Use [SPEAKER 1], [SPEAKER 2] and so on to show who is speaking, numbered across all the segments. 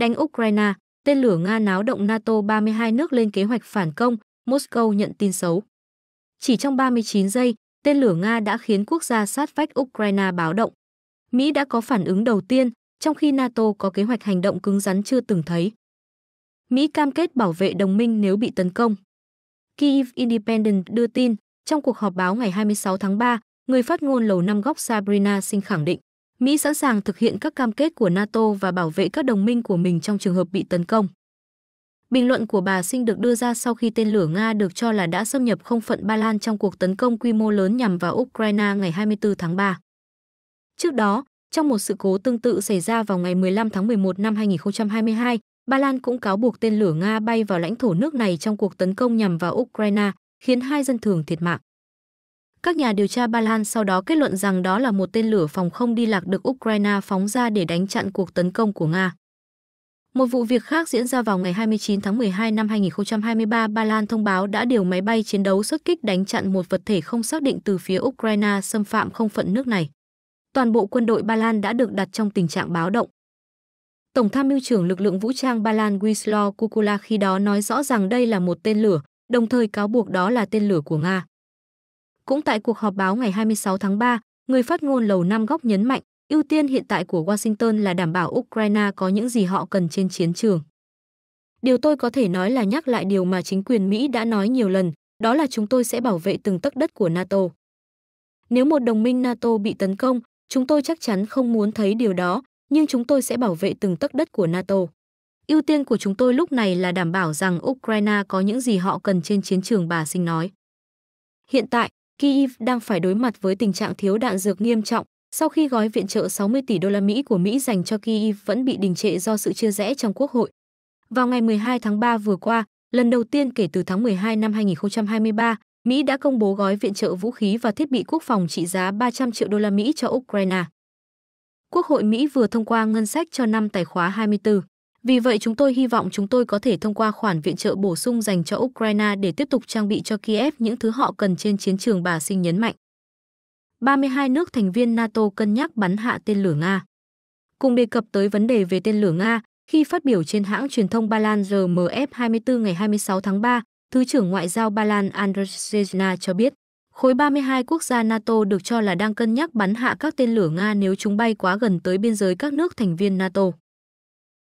[SPEAKER 1] đánh Ukraine, tên lửa Nga náo động NATO 32 nước lên kế hoạch phản công, Moscow nhận tin xấu. Chỉ trong 39 giây, tên lửa Nga đã khiến quốc gia sát vách Ukraine báo động. Mỹ đã có phản ứng đầu tiên, trong khi NATO có kế hoạch hành động cứng rắn chưa từng thấy. Mỹ cam kết bảo vệ đồng minh nếu bị tấn công. Kyiv Independent đưa tin, trong cuộc họp báo ngày 26 tháng 3, người phát ngôn Lầu Năm Góc Sabrina Singh khẳng định Mỹ sẵn sàng thực hiện các cam kết của NATO và bảo vệ các đồng minh của mình trong trường hợp bị tấn công. Bình luận của bà Sinh được đưa ra sau khi tên lửa Nga được cho là đã xâm nhập không phận Ba Lan trong cuộc tấn công quy mô lớn nhằm vào Ukraine ngày 24 tháng 3. Trước đó, trong một sự cố tương tự xảy ra vào ngày 15 tháng 11 năm 2022, Ba Lan cũng cáo buộc tên lửa Nga bay vào lãnh thổ nước này trong cuộc tấn công nhằm vào Ukraine, khiến hai dân thường thiệt mạng. Các nhà điều tra Ba Lan sau đó kết luận rằng đó là một tên lửa phòng không đi lạc được Ukraine phóng ra để đánh chặn cuộc tấn công của Nga. Một vụ việc khác diễn ra vào ngày 29 tháng 12 năm 2023, Ba Lan thông báo đã điều máy bay chiến đấu xuất kích đánh chặn một vật thể không xác định từ phía Ukraine xâm phạm không phận nước này. Toàn bộ quân đội Ba Lan đã được đặt trong tình trạng báo động. Tổng tham mưu trưởng lực lượng vũ trang Ba Lan Wislaw Kukula khi đó nói rõ rằng đây là một tên lửa, đồng thời cáo buộc đó là tên lửa của Nga. Cũng tại cuộc họp báo ngày 26 tháng 3, người phát ngôn Lầu Năm Góc nhấn mạnh, ưu tiên hiện tại của Washington là đảm bảo Ukraine có những gì họ cần trên chiến trường. Điều tôi có thể nói là nhắc lại điều mà chính quyền Mỹ đã nói nhiều lần, đó là chúng tôi sẽ bảo vệ từng tấc đất của NATO. Nếu một đồng minh NATO bị tấn công, chúng tôi chắc chắn không muốn thấy điều đó, nhưng chúng tôi sẽ bảo vệ từng tấc đất của NATO. Ưu tiên của chúng tôi lúc này là đảm bảo rằng Ukraine có những gì họ cần trên chiến trường bà Sinh nói. Hiện tại, Kyiv đang phải đối mặt với tình trạng thiếu đạn dược nghiêm trọng sau khi gói viện trợ 60 tỷ đô la Mỹ của Mỹ dành cho Kyiv vẫn bị đình trệ do sự chia rẽ trong quốc hội. Vào ngày 12 tháng 3 vừa qua, lần đầu tiên kể từ tháng 12 năm 2023, Mỹ đã công bố gói viện trợ vũ khí và thiết bị quốc phòng trị giá 300 triệu đô la Mỹ cho Ukraine. Quốc hội Mỹ vừa thông qua ngân sách cho năm tài khóa 24. Vì vậy chúng tôi hy vọng chúng tôi có thể thông qua khoản viện trợ bổ sung dành cho Ukraine để tiếp tục trang bị cho Kiev những thứ họ cần trên chiến trường bà Sinh nhấn mạnh. 32 nước thành viên NATO cân nhắc bắn hạ tên lửa Nga. Cùng đề cập tới vấn đề về tên lửa Nga, khi phát biểu trên hãng truyền thông Ba Lan RMF24 ngày 26 tháng 3, Thứ trưởng Ngoại giao Ba Lan Andrzej Jezna cho biết, khối 32 quốc gia NATO được cho là đang cân nhắc bắn hạ các tên lửa Nga nếu chúng bay quá gần tới biên giới các nước thành viên NATO.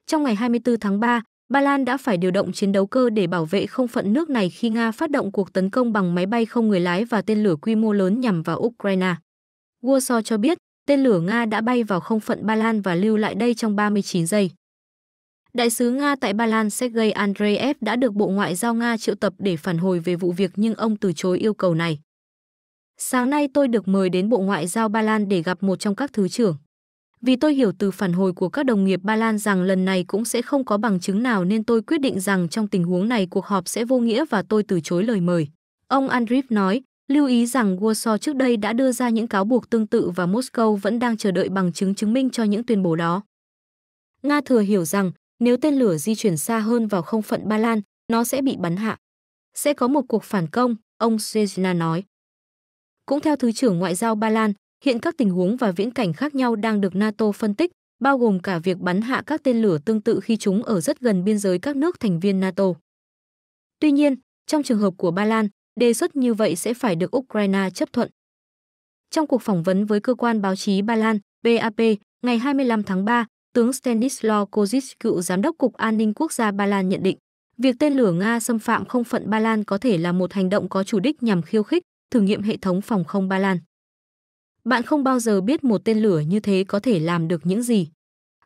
[SPEAKER 1] Trong ngày 24 tháng 3, Ba Lan đã phải điều động chiến đấu cơ để bảo vệ không phận nước này khi Nga phát động cuộc tấn công bằng máy bay không người lái và tên lửa quy mô lớn nhằm vào Ukraine. Warsaw cho biết, tên lửa Nga đã bay vào không phận Ba Lan và lưu lại đây trong 39 giây. Đại sứ Nga tại Ba Lan Sergei Andreev đã được Bộ Ngoại giao Nga triệu tập để phản hồi về vụ việc nhưng ông từ chối yêu cầu này. Sáng nay tôi được mời đến Bộ Ngoại giao Ba Lan để gặp một trong các thứ trưởng. Vì tôi hiểu từ phản hồi của các đồng nghiệp Ba Lan rằng lần này cũng sẽ không có bằng chứng nào nên tôi quyết định rằng trong tình huống này cuộc họp sẽ vô nghĩa và tôi từ chối lời mời. Ông Andriy nói, lưu ý rằng Warsaw trước đây đã đưa ra những cáo buộc tương tự và Moscow vẫn đang chờ đợi bằng chứng chứng minh cho những tuyên bố đó. Nga thừa hiểu rằng nếu tên lửa di chuyển xa hơn vào không phận Ba Lan, nó sẽ bị bắn hạ. Sẽ có một cuộc phản công, ông Sejna nói. Cũng theo Thứ trưởng Ngoại giao Ba Lan, Hiện các tình huống và viễn cảnh khác nhau đang được NATO phân tích, bao gồm cả việc bắn hạ các tên lửa tương tự khi chúng ở rất gần biên giới các nước thành viên NATO. Tuy nhiên, trong trường hợp của Ba Lan, đề xuất như vậy sẽ phải được Ukraine chấp thuận. Trong cuộc phỏng vấn với cơ quan báo chí Ba Lan, BAP, ngày 25 tháng 3, tướng Stanislaw Kozic, cựu giám đốc Cục An ninh Quốc gia Ba Lan nhận định, việc tên lửa Nga xâm phạm không phận Ba Lan có thể là một hành động có chủ đích nhằm khiêu khích, thử nghiệm hệ thống phòng không Ba Lan bạn không bao giờ biết một tên lửa như thế có thể làm được những gì.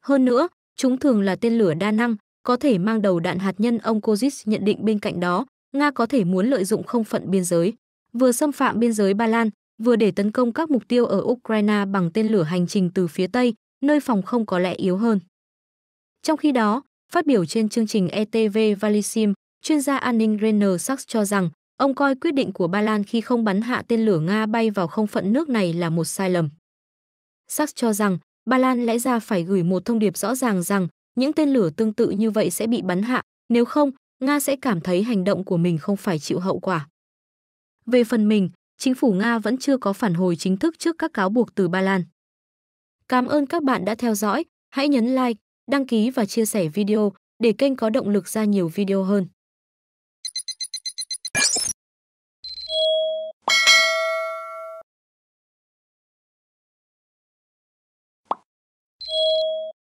[SPEAKER 1] Hơn nữa, chúng thường là tên lửa đa năng, có thể mang đầu đạn hạt nhân ông Kozis nhận định bên cạnh đó, Nga có thể muốn lợi dụng không phận biên giới, vừa xâm phạm biên giới Ba Lan, vừa để tấn công các mục tiêu ở Ukraine bằng tên lửa hành trình từ phía Tây, nơi phòng không có lẽ yếu hơn. Trong khi đó, phát biểu trên chương trình ETV Valisim, chuyên gia an ninh Renner Sachs cho rằng Ông coi quyết định của Ba Lan khi không bắn hạ tên lửa Nga bay vào không phận nước này là một sai lầm. Sachs cho rằng Ba Lan lẽ ra phải gửi một thông điệp rõ ràng rằng những tên lửa tương tự như vậy sẽ bị bắn hạ, nếu không, Nga sẽ cảm thấy hành động của mình không phải chịu hậu quả. Về phần mình, chính phủ Nga vẫn chưa có phản hồi chính thức trước các cáo buộc từ Ba Lan. Cảm ơn các bạn đã theo dõi, hãy nhấn like, đăng ký và chia sẻ video để kênh có động lực ra nhiều video hơn.